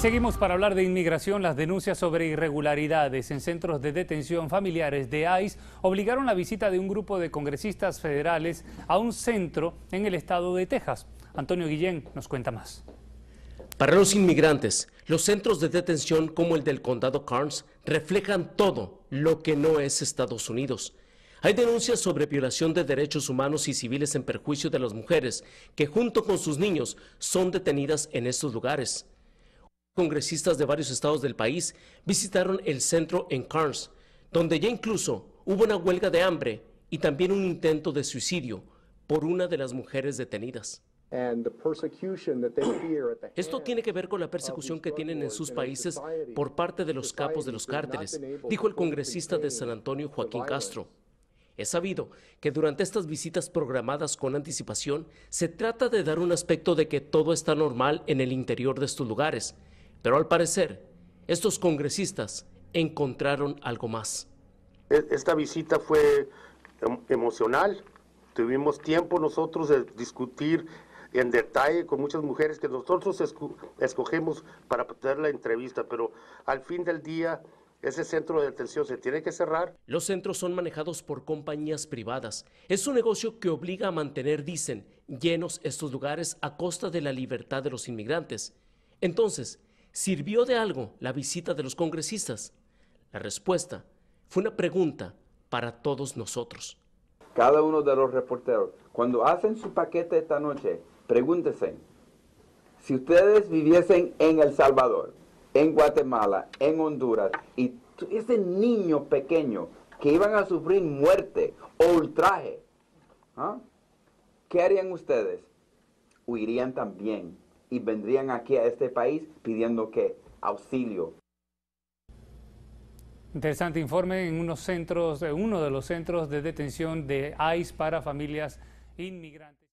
seguimos para hablar de inmigración. Las denuncias sobre irregularidades en centros de detención familiares de ICE obligaron la visita de un grupo de congresistas federales a un centro en el estado de Texas. Antonio Guillén nos cuenta más. Para los inmigrantes, los centros de detención como el del condado Carnes reflejan todo lo que no es Estados Unidos. Hay denuncias sobre violación de derechos humanos y civiles en perjuicio de las mujeres que junto con sus niños son detenidas en estos lugares. Congresistas de varios estados del país visitaron el centro en Carnes, donde ya incluso hubo una huelga de hambre y también un intento de suicidio por una de las mujeres detenidas. Esto tiene que ver con la persecución que tienen en sus países por parte de los capos de los cárteles, dijo el congresista de San Antonio Joaquín Castro. Es sabido que durante estas visitas programadas con anticipación se trata de dar un aspecto de que todo está normal en el interior de estos lugares, pero al parecer, estos congresistas encontraron algo más. E-, esta visita fue em, emocional. Tuvimos tiempo nosotros de discutir en detalle con muchas mujeres que nosotros escogemos para tener la entrevista, pero al fin del día ese centro de detención se tiene que cerrar. Los centros son manejados por compañías privadas. Es un negocio que obliga a mantener, dicen, llenos estos lugares a costa de la libertad de los inmigrantes. Entonces, ¿Sirvió de algo la visita de los congresistas? La respuesta fue una pregunta para todos nosotros. Cada uno de los reporteros, cuando hacen su paquete esta noche, pregúntense, si ustedes viviesen en El Salvador, en Guatemala, en Honduras, y ese niño pequeño que iban a sufrir muerte o ultraje, ¿ah? ¿qué harían ustedes? Huirían también y vendrían aquí a este país pidiendo que auxilio. Interesante informe en unos centros, uno de los centros de detención de ICE para familias inmigrantes.